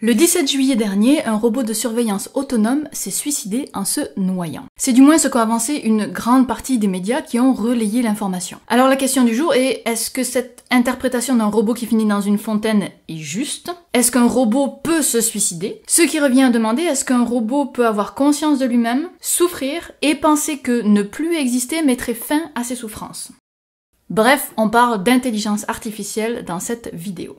Le 17 juillet dernier, un robot de surveillance autonome s'est suicidé en se noyant. C'est du moins ce qu'ont avancé une grande partie des médias qui ont relayé l'information. Alors la question du jour est, est-ce que cette interprétation d'un robot qui finit dans une fontaine est juste Est-ce qu'un robot peut se suicider Ce qui revient à demander, est-ce qu'un robot peut avoir conscience de lui-même, souffrir et penser que ne plus exister mettrait fin à ses souffrances Bref, on parle d'intelligence artificielle dans cette vidéo.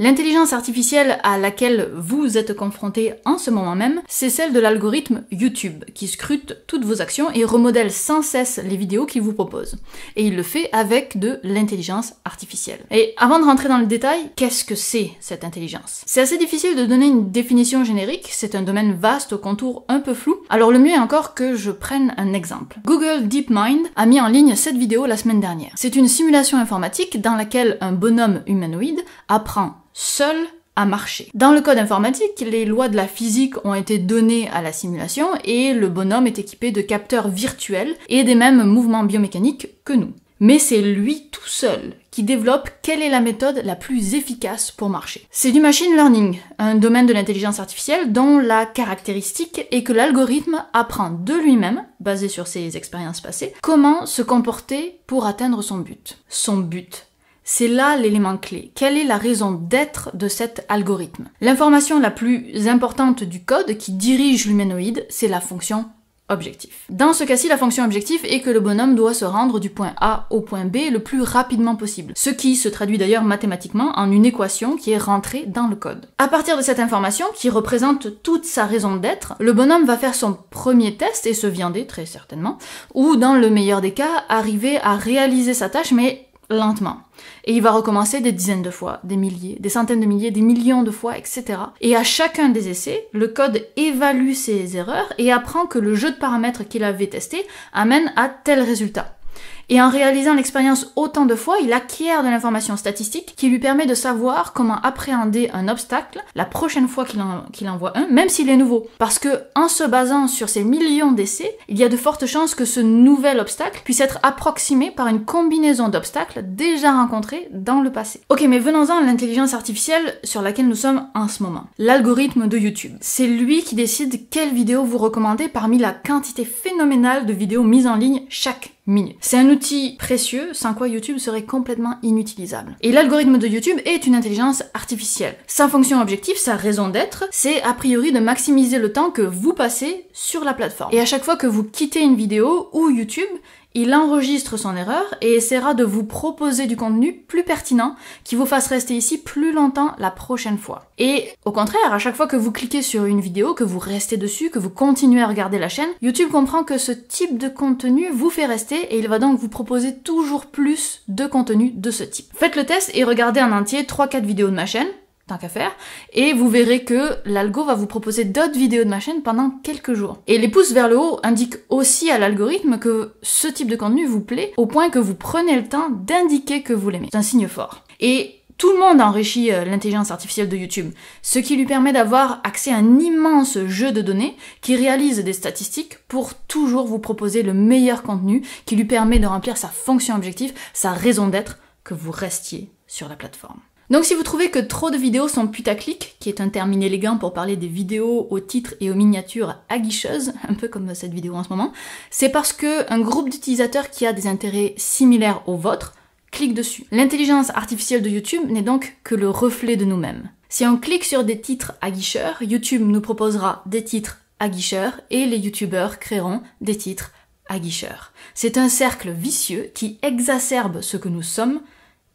L'intelligence artificielle à laquelle vous êtes confronté en ce moment même, c'est celle de l'algorithme YouTube, qui scrute toutes vos actions et remodèle sans cesse les vidéos qu'il vous propose. Et il le fait avec de l'intelligence artificielle. Et avant de rentrer dans le détail, qu'est-ce que c'est cette intelligence C'est assez difficile de donner une définition générique, c'est un domaine vaste aux contours un peu flou, alors le mieux est encore que je prenne un exemple. Google DeepMind a mis en ligne cette vidéo la semaine dernière. C'est une simulation informatique dans laquelle un bonhomme humanoïde apprend seul à marcher. Dans le code informatique, les lois de la physique ont été données à la simulation et le bonhomme est équipé de capteurs virtuels et des mêmes mouvements biomécaniques que nous. Mais c'est lui tout seul qui développe quelle est la méthode la plus efficace pour marcher. C'est du machine learning, un domaine de l'intelligence artificielle dont la caractéristique est que l'algorithme apprend de lui-même, basé sur ses expériences passées, comment se comporter pour atteindre son but. Son but, c'est là l'élément clé. Quelle est la raison d'être de cet algorithme L'information la plus importante du code qui dirige l'humanoïde, c'est la fonction objectif. Dans ce cas-ci, la fonction objectif est que le bonhomme doit se rendre du point A au point B le plus rapidement possible, ce qui se traduit d'ailleurs mathématiquement en une équation qui est rentrée dans le code. À partir de cette information, qui représente toute sa raison d'être, le bonhomme va faire son premier test et se viander très certainement, ou dans le meilleur des cas, arriver à réaliser sa tâche mais lentement. Et il va recommencer des dizaines de fois, des milliers, des centaines de milliers, des millions de fois, etc. Et à chacun des essais, le code évalue ses erreurs et apprend que le jeu de paramètres qu'il avait testé amène à tel résultat et en réalisant l'expérience autant de fois, il acquiert de l'information statistique qui lui permet de savoir comment appréhender un obstacle la prochaine fois qu'il en, voit un, même s'il est nouveau. Parce que en se basant sur ces millions d'essais, il y a de fortes chances que ce nouvel obstacle puisse être approximé par une combinaison d'obstacles déjà rencontrés dans le passé. Ok, mais venons-en à l'intelligence artificielle sur laquelle nous sommes en ce moment. L'algorithme de YouTube. C'est lui qui décide quelle vidéo vous recommander parmi la quantité phénoménale de vidéos mises en ligne chaque minute. C'est un outil précieux sans quoi YouTube serait complètement inutilisable. Et l'algorithme de YouTube est une intelligence artificielle. Sa fonction objective, sa raison d'être, c'est a priori de maximiser le temps que vous passez sur la plateforme. Et à chaque fois que vous quittez une vidéo ou YouTube, il enregistre son erreur et essaiera de vous proposer du contenu plus pertinent qui vous fasse rester ici plus longtemps la prochaine fois. Et au contraire, à chaque fois que vous cliquez sur une vidéo, que vous restez dessus, que vous continuez à regarder la chaîne, YouTube comprend que ce type de contenu vous fait rester et il va donc vous proposer toujours plus de contenu de ce type. Faites le test et regardez en entier 3-4 vidéos de ma chaîne tant qu'à faire, et vous verrez que l'algo va vous proposer d'autres vidéos de ma chaîne pendant quelques jours. Et les pouces vers le haut indiquent aussi à l'algorithme que ce type de contenu vous plaît, au point que vous prenez le temps d'indiquer que vous l'aimez. C'est un signe fort. Et tout le monde enrichit euh, l'intelligence artificielle de YouTube, ce qui lui permet d'avoir accès à un immense jeu de données qui réalise des statistiques pour toujours vous proposer le meilleur contenu qui lui permet de remplir sa fonction objective, sa raison d'être, que vous restiez sur la plateforme. Donc si vous trouvez que trop de vidéos sont putaclic, qui est un terme inélégant pour parler des vidéos aux titres et aux miniatures aguicheuses, un peu comme cette vidéo en ce moment, c'est parce que un groupe d'utilisateurs qui a des intérêts similaires aux vôtres clique dessus. L'intelligence artificielle de YouTube n'est donc que le reflet de nous-mêmes. Si on clique sur des titres aguicheurs, YouTube nous proposera des titres aguicheurs et les youtubeurs créeront des titres aguicheurs. C'est un cercle vicieux qui exacerbe ce que nous sommes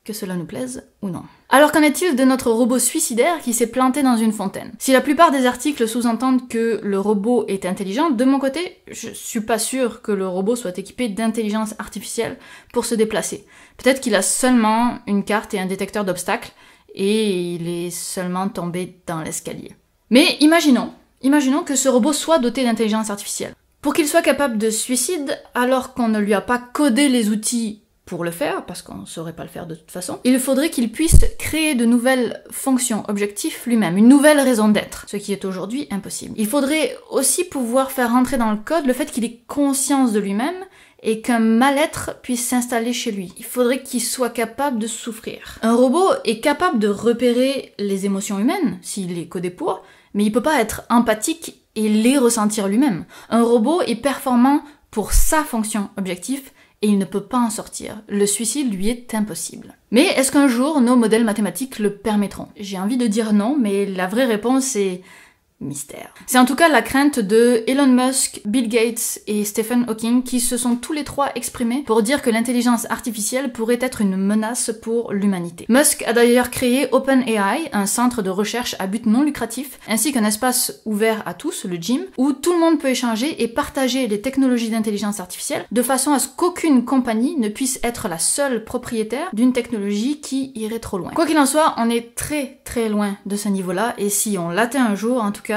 que cela nous plaise ou non. Alors qu'en est-il de notre robot suicidaire qui s'est planté dans une fontaine Si la plupart des articles sous-entendent que le robot est intelligent, de mon côté, je suis pas sûr que le robot soit équipé d'intelligence artificielle pour se déplacer. Peut-être qu'il a seulement une carte et un détecteur d'obstacles et il est seulement tombé dans l'escalier. Mais imaginons, imaginons que ce robot soit doté d'intelligence artificielle. Pour qu'il soit capable de suicide, alors qu'on ne lui a pas codé les outils pour le faire, parce qu'on ne saurait pas le faire de toute façon, il faudrait qu'il puisse créer de nouvelles fonctions, objectifs lui-même, une nouvelle raison d'être, ce qui est aujourd'hui impossible. Il faudrait aussi pouvoir faire rentrer dans le code le fait qu'il ait conscience de lui-même et qu'un mal-être puisse s'installer chez lui. Il faudrait qu'il soit capable de souffrir. Un robot est capable de repérer les émotions humaines, s'il est codé pour, mais il peut pas être empathique et les ressentir lui-même. Un robot est performant pour sa fonction objective et il ne peut pas en sortir. Le suicide lui est impossible. Mais est-ce qu'un jour nos modèles mathématiques le permettront J'ai envie de dire non, mais la vraie réponse est mystère. C'est en tout cas la crainte de Elon Musk, Bill Gates et Stephen Hawking qui se sont tous les trois exprimés pour dire que l'intelligence artificielle pourrait être une menace pour l'humanité. Musk a d'ailleurs créé OpenAI, un centre de recherche à but non lucratif, ainsi qu'un espace ouvert à tous, le gym, où tout le monde peut échanger et partager les technologies d'intelligence artificielle de façon à ce qu'aucune compagnie ne puisse être la seule propriétaire d'une technologie qui irait trop loin. Quoi qu'il en soit, on est très très loin de ce niveau-là et si on l'atteint un jour, en tout cas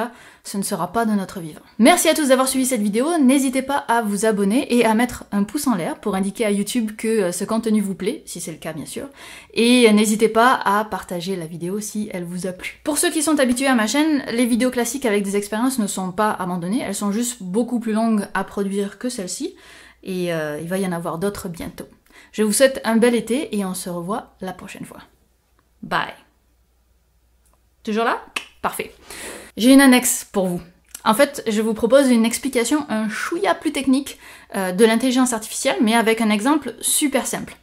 ce ne sera pas de notre vivant. Merci à tous d'avoir suivi cette vidéo, n'hésitez pas à vous abonner et à mettre un pouce en l'air pour indiquer à YouTube que euh, ce contenu vous plaît, si c'est le cas bien sûr, et n'hésitez pas à partager la vidéo si elle vous a plu. Pour ceux qui sont habitués à ma chaîne, les vidéos classiques avec des expériences ne sont pas abandonnées, elles sont juste beaucoup plus longues à produire que celle-ci, et euh, il va y en avoir d'autres bientôt. Je vous souhaite un bel été et on se revoit la prochaine fois. Bye. Toujours là Parfait. J'ai une annexe pour vous. En fait, je vous propose une explication un chouïa plus technique euh, de l'intelligence artificielle, mais avec un exemple super simple.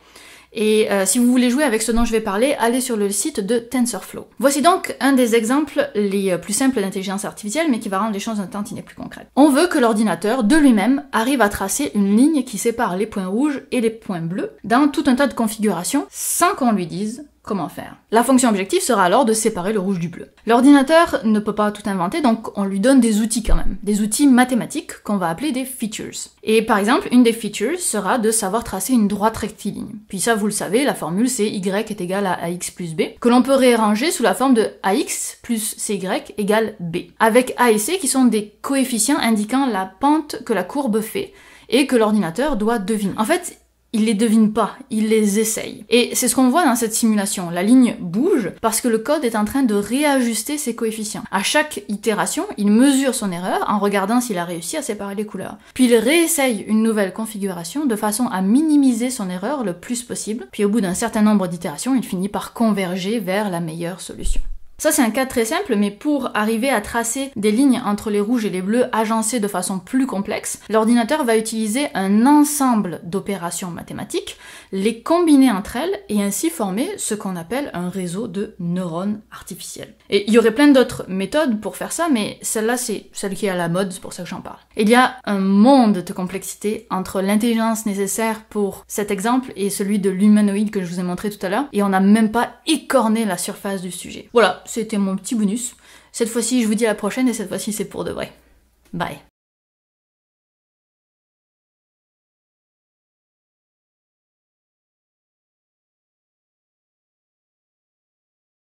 Et euh, si vous voulez jouer avec ce dont je vais parler, allez sur le site de TensorFlow. Voici donc un des exemples les euh, plus simples d'intelligence artificielle, mais qui va rendre les choses un tantinet plus concrètes. On veut que l'ordinateur, de lui-même, arrive à tracer une ligne qui sépare les points rouges et les points bleus dans tout un tas de configurations sans qu'on lui dise Comment faire La fonction objective sera alors de séparer le rouge du bleu. L'ordinateur ne peut pas tout inventer, donc on lui donne des outils quand même, des outils mathématiques qu'on va appeler des features. Et par exemple, une des features sera de savoir tracer une droite rectiligne. Puis ça, vous le savez, la formule c'est y est égal à ax plus b, que l'on peut réarranger sous la forme de ax plus cy égale b, avec a et c qui sont des coefficients indiquant la pente que la courbe fait et que l'ordinateur doit deviner. En fait, il les devine pas, il les essaye. Et c'est ce qu'on voit dans cette simulation. La ligne bouge parce que le code est en train de réajuster ses coefficients. À chaque itération, il mesure son erreur en regardant s'il a réussi à séparer les couleurs. Puis il réessaye une nouvelle configuration de façon à minimiser son erreur le plus possible. Puis au bout d'un certain nombre d'itérations, il finit par converger vers la meilleure solution. Ça, c'est un cas très simple, mais pour arriver à tracer des lignes entre les rouges et les bleus agencées de façon plus complexe, l'ordinateur va utiliser un ensemble d'opérations mathématiques, les combiner entre elles et ainsi former ce qu'on appelle un réseau de neurones artificiels. Et il y aurait plein d'autres méthodes pour faire ça, mais celle-là, c'est celle qui est à la mode, c'est pour ça que j'en parle. Il y a un monde de complexité entre l'intelligence nécessaire pour cet exemple et celui de l'humanoïde que je vous ai montré tout à l'heure, et on n'a même pas écorné la surface du sujet. Voilà, c'était mon petit bonus. Cette fois-ci, je vous dis à la prochaine et cette fois-ci, c'est pour de vrai. Bye.